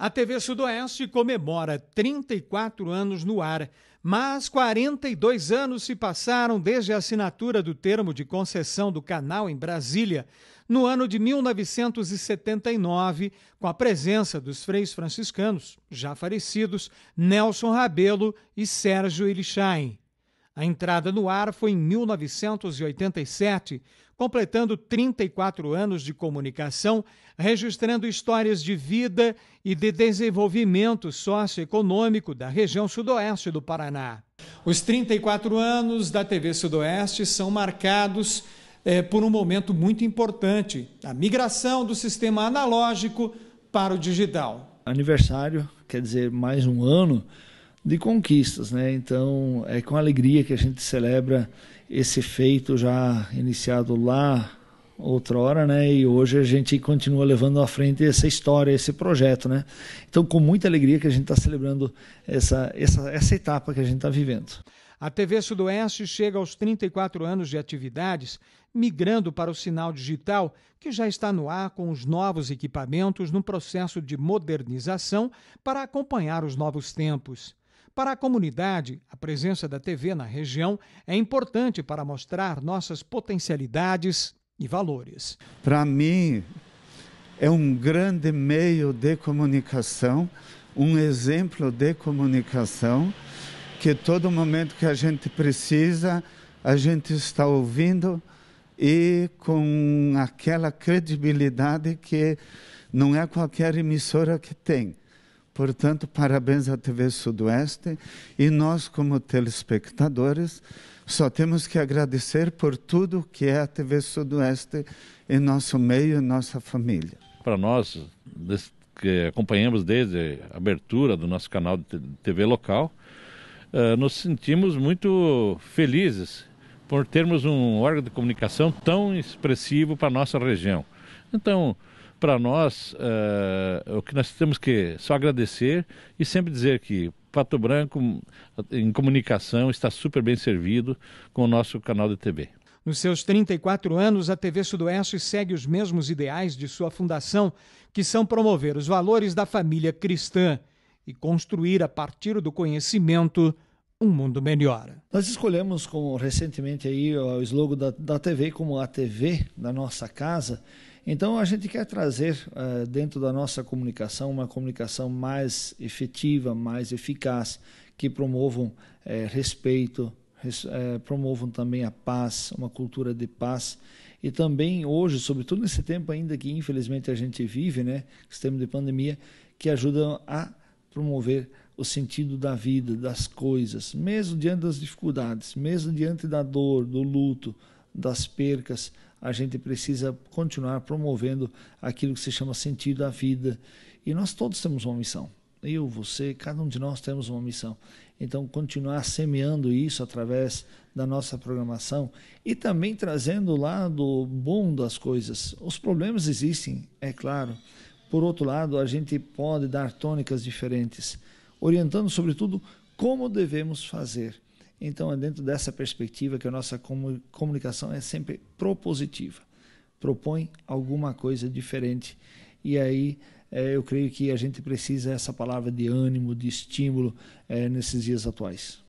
A TV Sudoeste comemora 34 anos no ar, mas 42 anos se passaram desde a assinatura do termo de concessão do canal em Brasília, no ano de 1979, com a presença dos freios franciscanos, já falecidos, Nelson Rabelo e Sérgio Elixain. A entrada no ar foi em 1987, completando 34 anos de comunicação, registrando histórias de vida e de desenvolvimento socioeconômico da região sudoeste do Paraná. Os 34 anos da TV Sudoeste são marcados é, por um momento muito importante: a migração do sistema analógico para o digital. Aniversário, quer dizer, mais um ano de conquistas, né? Então é com alegria que a gente celebra esse feito já iniciado lá outrora, né? E hoje a gente continua levando à frente essa história, esse projeto, né? Então com muita alegria que a gente está celebrando essa, essa essa etapa que a gente está vivendo. A TV Sudoeste chega aos 34 anos de atividades, migrando para o sinal digital, que já está no ar com os novos equipamentos no processo de modernização para acompanhar os novos tempos. Para a comunidade, a presença da TV na região é importante para mostrar nossas potencialidades e valores. Para mim, é um grande meio de comunicação, um exemplo de comunicação, que todo momento que a gente precisa, a gente está ouvindo e com aquela credibilidade que não é qualquer emissora que tem. Portanto, parabéns à TV Sudoeste e nós, como telespectadores, só temos que agradecer por tudo que é a TV Sudoeste em nosso meio, em nossa família. Para nós, que acompanhamos desde a abertura do nosso canal de TV local, eh, nos sentimos muito felizes por termos um órgão de comunicação tão expressivo para a nossa região. Então, para nós, uh, o que nós temos que só agradecer e sempre dizer que Pato Branco, eh, em comunicação, está super bem servido com o nosso canal de TV. Nos seus 34 anos, a TV Sudoeste segue os mesmos ideais de sua fundação, que são promover os valores da família cristã e construir, a partir do conhecimento, um mundo melhor. Nós escolhemos como recentemente aí o slogan da, da TV como a TV da nossa casa então, a gente quer trazer uh, dentro da nossa comunicação uma comunicação mais efetiva, mais eficaz, que promovam uh, respeito, res, uh, promovam também a paz, uma cultura de paz. E também hoje, sobretudo nesse tempo ainda que infelizmente a gente vive, né, esse tempo de pandemia, que ajudam a promover o sentido da vida, das coisas, mesmo diante das dificuldades, mesmo diante da dor, do luto, das percas, a gente precisa continuar promovendo aquilo que se chama sentido à vida. E nós todos temos uma missão. Eu, você, cada um de nós temos uma missão. Então, continuar semeando isso através da nossa programação e também trazendo o lado bom das coisas. Os problemas existem, é claro. Por outro lado, a gente pode dar tônicas diferentes, orientando, sobretudo, como devemos fazer então, é dentro dessa perspectiva que a nossa comunicação é sempre propositiva propõe alguma coisa diferente. E aí é, eu creio que a gente precisa essa palavra de ânimo, de estímulo é, nesses dias atuais.